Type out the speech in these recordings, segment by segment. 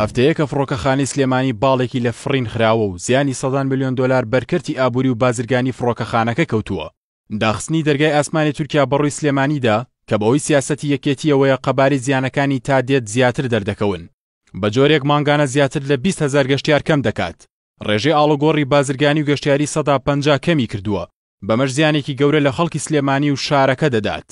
هەفتەیە کە فڕۆکەخانی سلێمانی باڵێکی لە فرین خراوە و زیانی سەدان میلیۆن دلار بەرکردی ئابووری و بازرگانی فڕۆکەخانەکە کەوتووە داخستنی دەرگای ئاسمانی تورکیا بەڕووی سلێمانیدا کە بەەوەی سیاسەتی یەکێتیەوەیە قەباری زیانەکانی تا دێت زیاتر دەردەکەون بە جۆرێک مانگانە زیاتر لە 20 هزار گەشتیار کەم دەکات ڕێژەی ئاڵگۆڕی بازرگانی و گەشتیاری سەدا پ کەمی کردووە بەمەش زیانێکی گەورە لە خەڵکی سلێمانی و شارەکە دەدات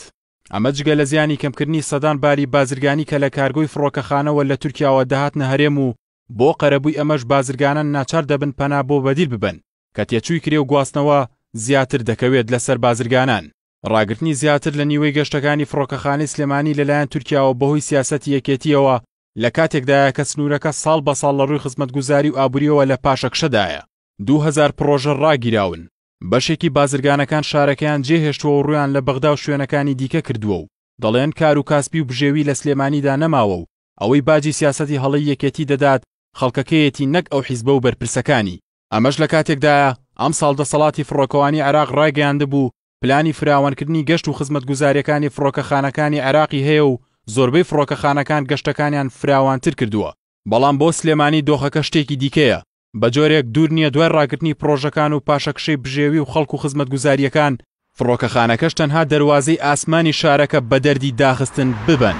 ئەمە جگە لە زیانی کەمکردنی سەدان باری بازرگانی کە لە کارگۆی فڕۆکەخانەوە لە تورکیاوە دەهاتنە هەرێم و بۆ قەرەبووی ئەمەش بازرگانان ناچار دەبن پەنا بۆ بەدیل ببن کە تێچووی کرێ و گواستنەوە زیاتر دەکەوێت لەسەر بازرگانان ڕاگررتنی زیاتر لە نیوەی گەشتەکانی فڕۆکەخانی سلێمانی لەلایەن تورکیاوە بەهۆی سیاسەتی یەکێتیەوە لە کاتێکدایە کە سنوورەکە ساڵ بە ساڵ لە ڕووی خزمەتگوزاری و ئابوووریەوە لە پاشەکشەدایە 2000 پرۆژە ڕاگیراون بەشێکی بازرگانەکان شارەکەیان جێهێشتوە و ڕویان لە بەغدا و شوێنەکانی دیکە کردووە و دەڵێن کار و کاسپی و بژێوی لە سلێمانیدا نەماوە و ئەوەی باجی سیاستی هەڵی یەکێتی دەدات خەڵکەکەیەتی نەک ئەو حیزبە و بەرپرسەکانی ئەمەش لە کاتێکدایە ئەم ساڵدەسەڵاتی فڕۆکەوانی عراق ڕایگەیاند بوو پلانی فراوانکردنی گەشت و خزمەت گوزاریەکانی فڕۆکەخانەکانی عراقی هەیە و زۆربەی فڕۆکەخانەکان گەشتەکانیان فراوانتر کردووە بەڵام بۆ سلێمانی دۆخەکە شتێکی دیکەیە بە جۆرێک دوور نییە دوای ڕاکردنی پرۆژەکان و پاشەکشەی بژێوی و خەڵکو خزمەت گوزاریەکان فڕۆکەخانەکەش تەنها دەواازەی ئاسمانی شارەکە بە دەردی داخستن ببن.